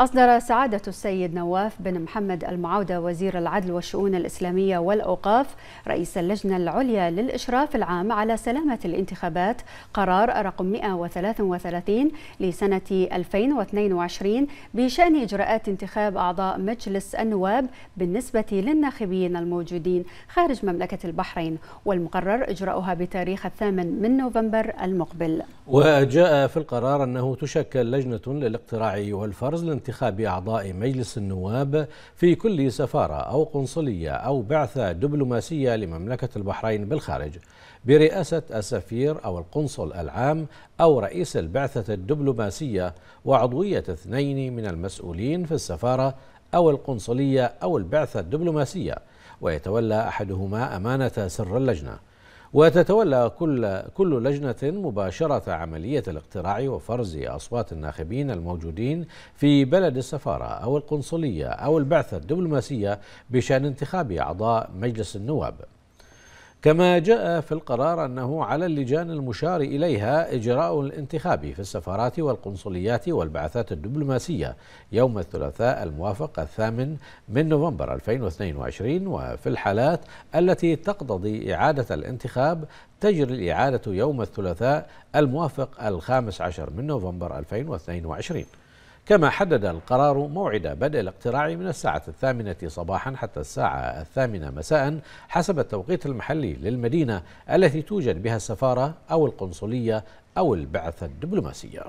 أصدر سعادة السيد نواف بن محمد المعاودة وزير العدل والشؤون الإسلامية والأوقاف رئيس اللجنة العليا للإشراف العام على سلامة الانتخابات قرار رقم 133 لسنة 2022 بشأن إجراءات انتخاب أعضاء مجلس النواب بالنسبة للناخبين الموجودين خارج مملكة البحرين والمقرر إجراؤها بتاريخ الثامن من نوفمبر المقبل وجاء في القرار أنه تشكل لجنة للاقتراع والفرز لانتخاب انتخاب أعضاء مجلس النواب في كل سفارة أو قنصلية أو بعثة دبلوماسية لمملكة البحرين بالخارج برئاسة السفير أو القنصل العام أو رئيس البعثة الدبلوماسية وعضوية اثنين من المسؤولين في السفارة أو القنصلية أو البعثة الدبلوماسية ويتولى أحدهما أمانة سر اللجنة وتتولى كل كل لجنة مباشرة عملية الاقتراع وفرز أصوات الناخبين الموجودين في بلد السفارة أو القنصلية أو البعثة الدبلوماسية بشأن انتخاب أعضاء مجلس النواب كما جاء في القرار أنه على اللجان المشار إليها إجراء الانتخاب في السفارات والقنصليات والبعثات الدبلوماسية يوم الثلاثاء الموافق الثامن من نوفمبر 2022 وفي الحالات التي تقتضي إعادة الانتخاب تجري الإعادة يوم الثلاثاء الموافق الخامس عشر من نوفمبر 2022 كما حدد القرار موعد بدء الاقتراع من الساعة الثامنة صباحا حتى الساعة الثامنة مساء حسب التوقيت المحلي للمدينة التي توجد بها السفارة أو القنصلية أو البعثة الدبلوماسية